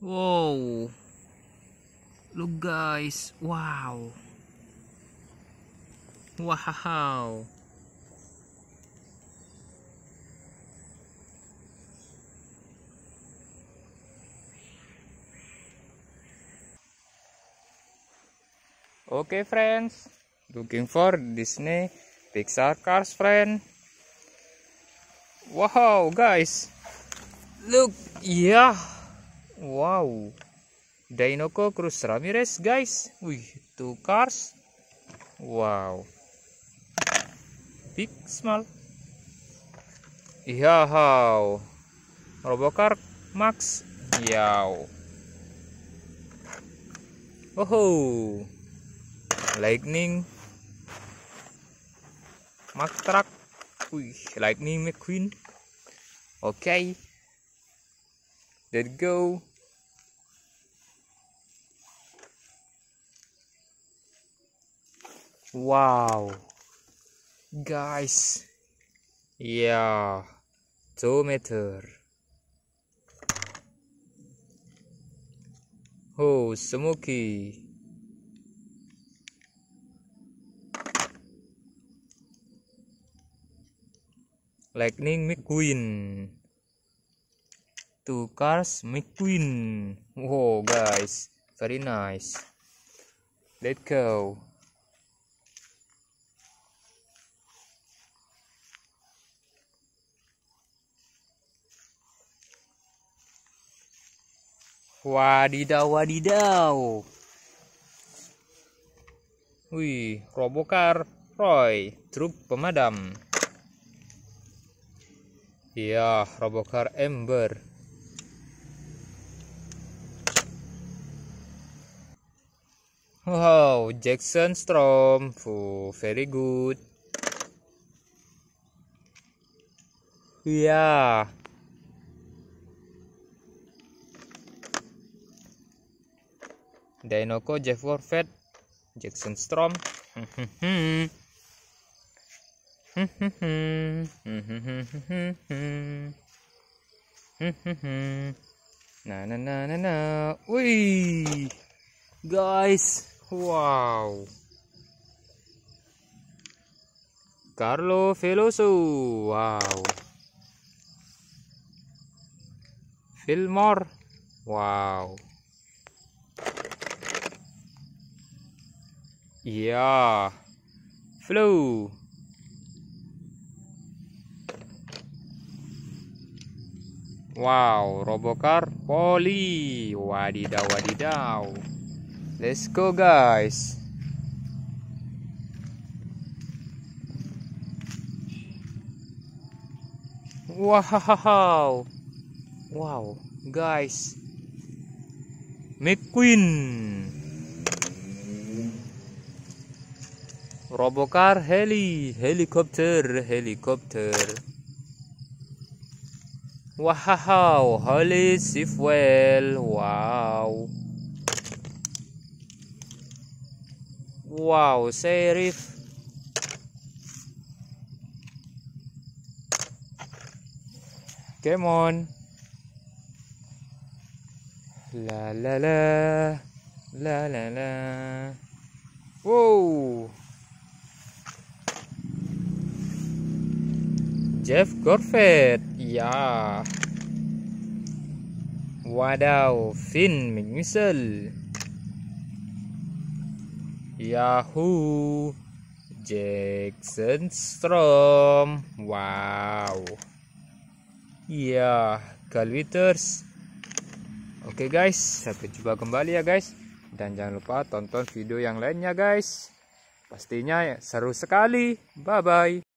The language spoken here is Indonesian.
Whoa! Look guys. Wow. Wow. Okay friends, looking for Disney Pixar Cars friend. Wow guys, look, yeah. Wow. Dinoco Cruz Ramirez, guys. Wih, two cars. Wow. Big small. Iya, how. Robocar Max. Yow. Oh. Lightning. Max Truck. Wih, Lightning McQueen. Okay. Let's go. Wow. Guys. Ya. Yeah. 2 meter. Oh, smoky. Lightning McQueen. Two cars McQueen. Wow, guys. Very nice. Let's go. Wadidaw, wadidaw. Wih, Robokar Roy, truk pemadam. Iya, Robokar Ember. Wow, Jackson Strom. Oh, very good. Iya, Dainoko, Jeff Warfett, Jackson Strom. nah, nah, nah, nah, nah. Wih, guys, wow. Carlo Veloso, wow. Fillmore, wow. Yeah. flow. Wow, Robocar Polly. Wadidaw, wadidaw. Let's go, guys. Wow. Wow, guys. McQueen. روبوكار هيلي هليكوبتر هليكوبتر وهاو هولي سيفويل واو واو سيريف كيمون لا لا لا لا لا لا واو Jeff Gorvet. ya. Wadaw, Finn McMissel. Yahoo. Jackson Strom. Wow. Iya, Galwiters. Oke okay guys, sampai jumpa kembali ya guys. Dan jangan lupa tonton video yang lainnya guys. Pastinya seru sekali. Bye bye.